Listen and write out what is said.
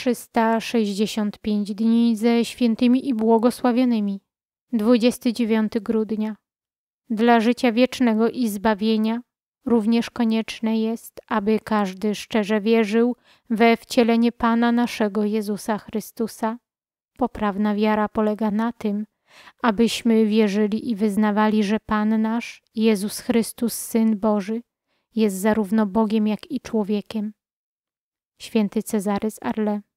365 dni ze świętymi i błogosławionymi. 29 grudnia. Dla życia wiecznego i zbawienia również konieczne jest, aby każdy szczerze wierzył we wcielenie Pana naszego Jezusa Chrystusa. Poprawna wiara polega na tym, abyśmy wierzyli i wyznawali, że Pan nasz, Jezus Chrystus, Syn Boży, jest zarówno Bogiem, jak i człowiekiem. Święty Cezary z Arle.